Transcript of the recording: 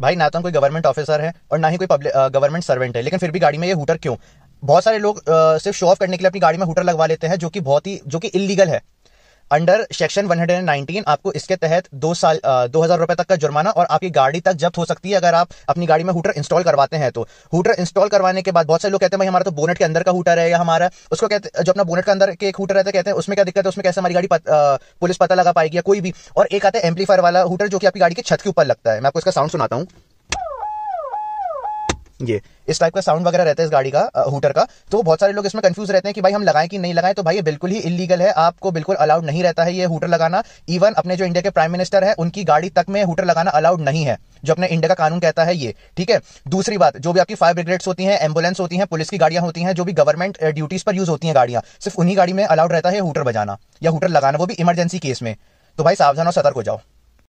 भाई ना तो कोई गवर्नमेंट ऑफिसर है और ना ही कोई गवर्नमेंट सर्वेंट है लेकिन फिर भी गाड़ी में ये हूटर क्यों बहुत सारे लोग सिर्फ शो ऑफ करने के लिए अपनी गाड़ी में हुटर लगवा लेते हैं जो कि बहुत ही जो कि इलीगल है अंडर सेक्शन 119 आपको इसके तहत दो साल दो हजार रुपए तक का जुर्माना और आपकी गाड़ी तक जब्त हो सकती है अगर आप अपनी गाड़ी में हुटर इंस्टॉल करवाते हैं तो हुटर इंस्टॉल करवाने के बाद बहुत से लोग कहते हैं भाई हमारा तो बोनेट के अंदर का हुटर है या हमारा उसको कहते जो अपना बोनेट के अंदर के हुटर रहता है कहते हैं उसमें क्या दिक्कत है उसमें कैसे हमारी गाड़ी पत, आ, पुलिस पता लगा पाएगी या कोई भी और एक आता है एम्पलीफायर वाला हुटर जो कि आपकी गाड़ी की छत के ऊपर लगता है मैं आपको इसका साउंड सुनाता हूँ ये इस टाइप का साउंड वगैरह रहता है इस गाड़ी का हूटर का तो बहुत सारे लोग इसमें कंफ्यूज रहते हैं कि भाई हम लगाएं कि नहीं लगाएं तो भाई ये बिल्कुल ही इलीगल है आपको बिल्कुल अलाउड नहीं रहता है ये हूटर लगाना इवन अपने जो इंडिया के प्राइम मिनिस्टर है उनकी गाड़ी तक में हूटर लगाना अलाउड नहीं है जो अपने इंडिया का कानून कहता है ये ठीक है दूसरी बात जो भी आपकी फायर ब्रिगेड्स होती है एम्बुलेंस होती है पुलिस की गाड़ियां होती है जो भी गवर्नमेंट ड्यूटीज पर यूज होती है गाड़ियां सिर्फ उन्हीं गाड़ी में अलाउड रहता है हूटर बजाना या हूटर लगाना वो भी इमरजेंसी केस में तो भाई सावधान और सतर्क हो जाओ